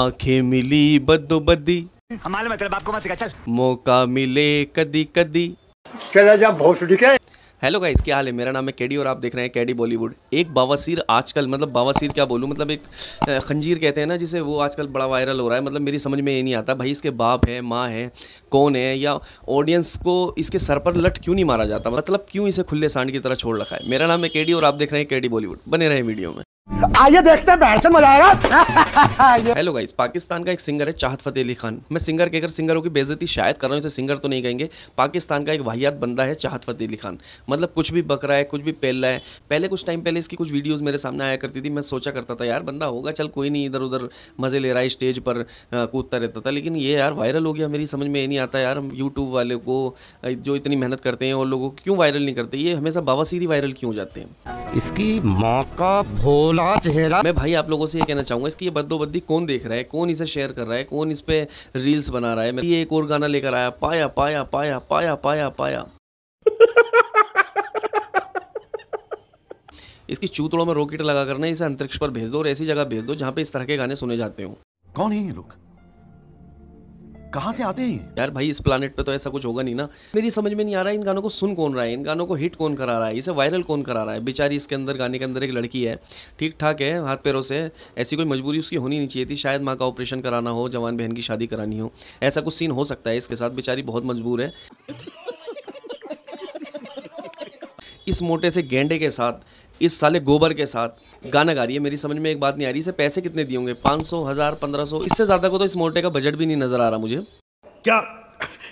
आंखें मिली बदो बदी हमारे मतलब आपको मत सिखा चल मौका मिले कदी कदी चला जा भोसड़ी के हेलो गाइस क्या हाल है मेरा नाम है केडी और आप देख रहे हैं केडी बॉलीवुड एक बावासीर आजकल मतलब बावासीर क्या बोलूँ मतलब एक खंजीर कहते हैं ना जिसे वो आजकल बड़ा वायरल हो रहा है मतलब मेरी समझ में ये नहीं आता भाई इसके बाप है माँ है कौन है या ऑडियंस को इसके सर पर लट क्यों नहीं मारा जाता मतलब क्यों इसे खुले सांड की तरह छोड़ रखा है मेरा नाम है केडी और आप देख रहे हैं केडी बॉलीवुड बने रहे वीडियो में आइए देखते हैं बैठन मजा हेलो गाइस पाकिस्तान का एक सिंगर है चाहत फतेह अली खान मैं सिंगर कहकर सिंगरों की बेजती शायद कर रहा हूँ इसे सिंगर तो नहीं कहेंगे पाकिस्तान का एक वाहियात बंदा है चाहत फतेह अली खान मतलब कुछ भी बकरा है कुछ भी पेल रहा है पहले कुछ टाइम पहले इसकी कुछ वीडियोज़ मेरे सामने आया करती थी मैं सोचा करता था यार बंदा होगा चल कोई नहीं इधर उधर मज़े ले रहा है स्टेज पर कूदता रहता था लेकिन ये यार वायरल हो गया मेरी समझ में ये नहीं आता यार यूट्यूब वाले को जो इतनी मेहनत करते हैं और लोगों को क्यों वायरल नहीं करते ये हमेशा बाबा सीरी वायरल क्यों जाते हैं इसकी माँ का भोला चेहरा मैं भाई आप लोगों से ये कहना चाहूंगा इसकी ये बद्दोबद्दी कौन देख रहा है कौन इसे शेयर कर रहा है कौन इस पे रील्स बना रहा है मैं ये एक और गाना लेकर आया पाया पाया पाया पाया पाया पाया इसकी चूतड़ों में रॉकेट लगा करना इसे अंतरिक्ष पर भेज दो और ऐसी जगह भेज दो जहाँ पे इस तरह के गाने सुने जाते हो कौन है ये लोग कहाँ से आते हैं यार भाई इस प्लानट पे तो ऐसा कुछ होगा नहीं ना मेरी समझ में नहीं आ रहा है इन गानों को सुन कौन रहा है इन गानों को हिट कौन करा रहा है इसे वायरल कौन करा रहा है बेचारी इसके अंदर गाने के अंदर एक लड़की है ठीक ठाक है हाथ पैरों से ऐसी कोई मजबूरी उसकी होनी नहीं चाहिए थी शायद माँ का ऑपरेशन कराना हो जवान बहन की शादी करानी हो ऐसा कुछ सीन हो सकता है इसके साथ बेचारी बहुत मजबूर है इस मोटे से गेंडे के साथ इस साले गोबर के साथ गाना गा रही है मेरी समझ में एक बात नहीं आ रही इसे पैसे कितने दिए होंगे पाँच सौ हज़ार पंद्रह सौ इससे ज़्यादा को तो इस मोटे का बजट भी नहीं नज़र आ रहा मुझे क्या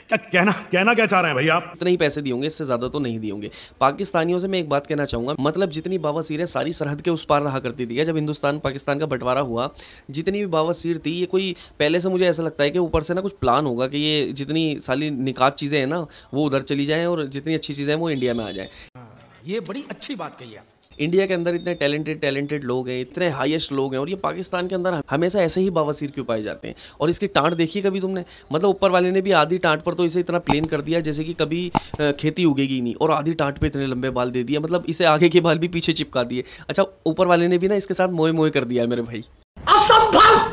क्या कहना कहना क्या चाह रहे हैं भाई आप इतने ही पैसे दिए इससे ज्यादा तो नहीं दिए पाकिस्तानियों से मैं एक बात कहना चाहूंगा मतलब जितनी बाबासीर है सारी सरहद के उस पार रहा करती थी जब हिंदुस्तान पाकिस्तान का बंटवारा हुआ जितनी भी बाबासीर थी ये कोई पहले से मुझे ऐसा लगता है कि ऊपर से ना कुछ प्लान होगा कि ये जितनी सारी निकात चीज़ें हैं ना वो उधर चली जाए और जितनी अच्छी चीज़ें हैं वो इंडिया में आ जाए हाँ, ये बड़ी अच्छी बात कही आप इंडिया के अंदर इतने टैलेंटेड टैलेंटेड लोग हैं इतने हाईएस्ट लोग हैं और ये पाकिस्तान के अंदर हमेशा ऐसे ही बावासीर क्यों पाए जाते हैं और इसकी टाँट देखी कभी तुमने मतलब ऊपर वाले ने भी आधी टाँट पर तो इसे इतना प्लेन कर दिया जैसे कि कभी खेती उगेगी नहीं और आधी टाँट पर इतने लंबे बाल दे दिए मतलब इसे आगे के बाल भी पीछे चिपका दिए अच्छा ऊपर वाले ने भी ना इसके साथ मोए मोए कर दिया मेरे भाई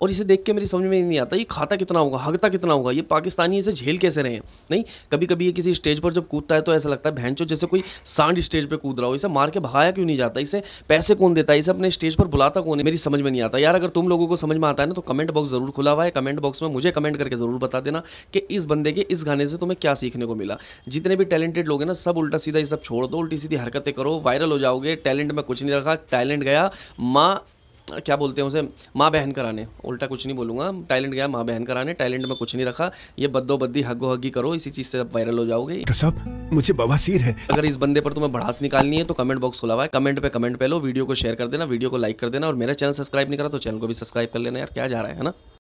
और इसे देख के मेरी समझ में नहीं आता ये खाता कितना होगा हगता कितना होगा ये पाकिस्तानी इसे झेल कैसे रहे हैं नहीं कभी कभी ये किसी स्टेज पर जब कूदता है तो ऐसा लगता है भैंचो जैसे कोई सांड स्टेज पर कूद रहा हो इसे मार के भगाया क्यों नहीं जाता इसे पैसे कौन देता है इसे अपने स्टेज पर बुलाता कौन है मेरी समझ में नहीं आता यार अगर तुम लोगों को समझ में आता है ना तो कमेंट बॉक्स जरूर खुला हुआ है कमेंट बॉक्स में मुझे कमेंट करके जरूर बता देना कि इस बंदे के इस गाने से तुम्हें क्या सीखने को मिला जितने भी टैलेंटेड लोग हैं ना सब उल्टा सीधा ये सब छोड़ दो उल्टी सीधी हरकतें करो वायरल हो जाओगे टैलेंट में कुछ नहीं रखा टैलेंट गया माँ क्या बोलते हैं उसे माँ बहन कराने उल्टा कुछ नहीं बोलूँगा टैलेंट गया माँ बहन कराने टैलेंट में कुछ नहीं रखा ये बद्दो बद्दी हग्गो हग्गी करो इसी चीज़ से वायरल हो जाओगे तो सब मुझे बवासीर है अगर इस बंदे पर तुम्हें बढ़ास निकालनी है तो कमेंट बॉक्स खुला हुआ है कमेंट पे कमेंट पे वीडियो को शेयर कर देना वीडियो को लाइक कर देना और मेरा चैनल सब्सक्राइब नहीं करा तो चैनल को भी सब्सक्राइब कर लेना यार क्या जा रहा है ना